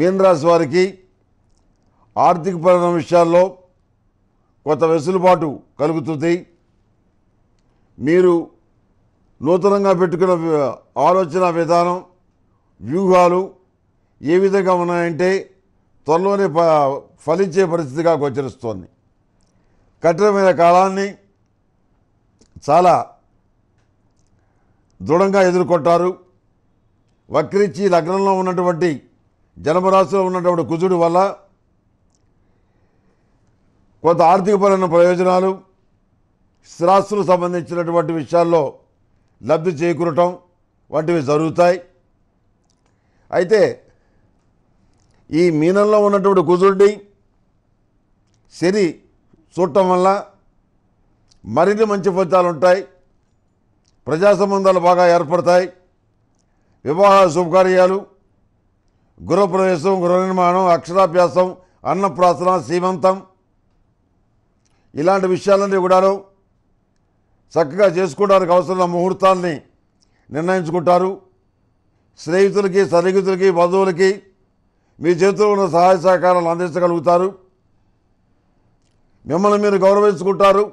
మీనరాశి వారికి ఆర్థికపరమైన విషయాల్లో కొంత వెసులుబాటు కలుగుతుంది మీరు నూతనంగా పెట్టుకున్న ఆలోచన విధానం వ్యూహాలు ఏ విధంగా ఉన్నాయంటే త్వరలోనే ఫలించే పరిస్థితిగా గోచరిస్తోంది కఠినమైన కాలాన్ని చాలా దృఢంగా ఎదుర్కొంటారు వక్రించి లగ్నంలో ఉన్నటువంటి జన్మరాశిలో ఉన్నటువంటి కుజుడు వల్ల కొంత ఆర్థికపరమైన ప్రయోజనాలు స్థిరాస్తులకు సంబంధించినటువంటి విషయాల్లో లబ్ధి చేకూరటం వంటివి జరుగుతాయి అయితే ఈ మీనంలో ఉన్నటువంటి కుజుడిని శని చూడటం వల్ల మరిన్ని మంచి ఫలితాలు ఉంటాయి ప్రజా సంబంధాలు బాగా ఏర్పడతాయి వివాహ శుభకార్యాలు గృహప్రవేశం గృహనిర్మాణం అక్షరాభ్యాసం అన్నప్రాసన సీమంతం ఇలాంటి విషయాలన్నీ కూడాను చక్కగా చేసుకోవడానికి అవసరమైన ముహూర్తాల్ని నిర్ణయించుకుంటారు స్నేహితులకి సన్నిహితులకి బంధువులకి మీ చేతిలో ఉన్న సహాయ సహకారాలు అందించగలుగుతారు మిమ్మల్ని మీరు గౌరవించుకుంటారు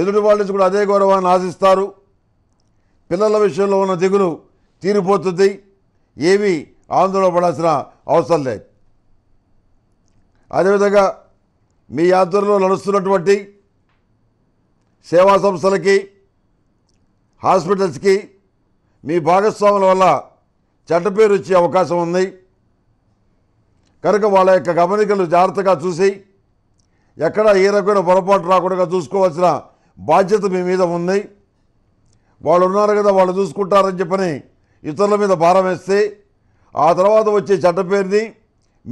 ఎదుటి వాళ్ళ నుంచి కూడా అదే గౌరవాన్ని ఆశిస్తారు పిల్లల విషయంలో ఉన్న దిగులు తీరిపోతుంది ఏవి ఆందోళన పడాల్సిన అవసరం లేదు అదేవిధంగా మీ ఆధ్వర్యంలో నడుస్తున్నటువంటి సేవా సంస్థలకి హాస్పిటల్స్కి మీ భాగస్వాముల వల్ల చెడ్డ పేరు వచ్చే అవకాశం ఉంది కనుక వాళ్ళ యొక్క గమనికలు జాగ్రత్తగా చూసి ఎక్కడ ఏ రకమైన పొరపాటు రాకుండా చూసుకోవాల్సిన బాధ్యత మీ మీద ఉంది వాళ్ళు ఉన్నారు కదా వాళ్ళు చూసుకుంటారని చెప్పని ఇతరుల మీద భారం వేస్తే ఆ తర్వాత వచ్చే చెడ్డ పేరుది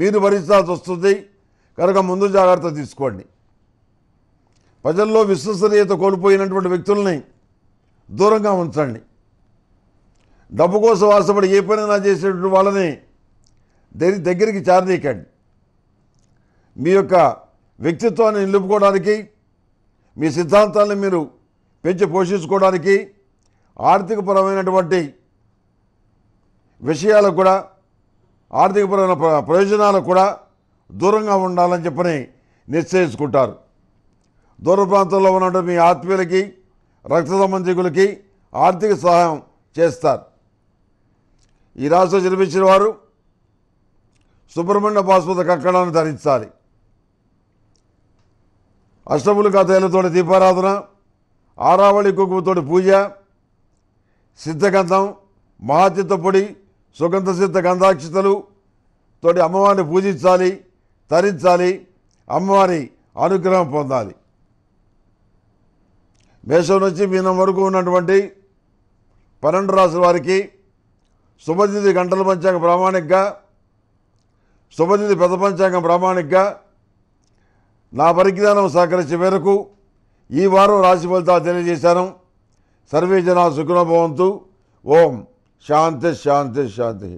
మీరు భరించాల్సి వస్తుంది కనుక ముందు జాగ్రత్త తీసుకోండి ప్రజల్లో విశ్వసనీయత కోల్పోయినటువంటి వ్యక్తుల్ని దూరంగా ఉంచండి డబ్బు కోసం ఆశపడి ఏ పనైనా చేసేటువంటి వాళ్ళని దగ్గర దగ్గరికి చేరనీయకండి మీ యొక్క వ్యక్తిత్వాన్ని నిలుపుకోవడానికి మీ సిద్ధాంతాలను మీరు పెంచి పోషించుకోవడానికి ఆర్థికపరమైనటువంటి విషయాలకు కూడా ఆర్థికపరమైన ప్రయోజనాలు కూడా దూరంగా ఉండాలని చెప్పని నిశ్చయించుకుంటారు దూర ప్రాంతంలో ఉన్నటువంటి మీ ఆత్మీయులకి రక్త సంబంధికులకి ఆర్థిక సహాయం చేస్తారు ఈ రాష్ట్రం జన్మించిన వారు సుబ్రహ్మణ్య బాస్మతి కక్కడాన్ని ధరించాలి అష్టములు కథలతో దీపారాధన ఆరావళి కుంకుమతోటి పూజ సిద్ధగంధం మహాచిత్త పొడి సుగంధ సిద్ధ గంధాక్షితలు తోటి అమ్మవారిని పూజించాలి తరించాలి అమ్మవారి అనుగ్రహం పొందాలి మేషం నుంచి మీనం వరకు ఉన్నటువంటి పన్నెండు రాసుల వారికి శుభతిథి గంటల పంచాంగం ప్రామాణికగా శుభతిథి పెద్ద పంచాంగం ప్రామాణికగా నా పరిజ్ఞానం సహకరించే మేరకు ఈ వారం రాశి ఫలితాలు తెలియజేశాను సర్వే జనా సుఖనభవంతు ఓం శాంతి శాంతి శాంతి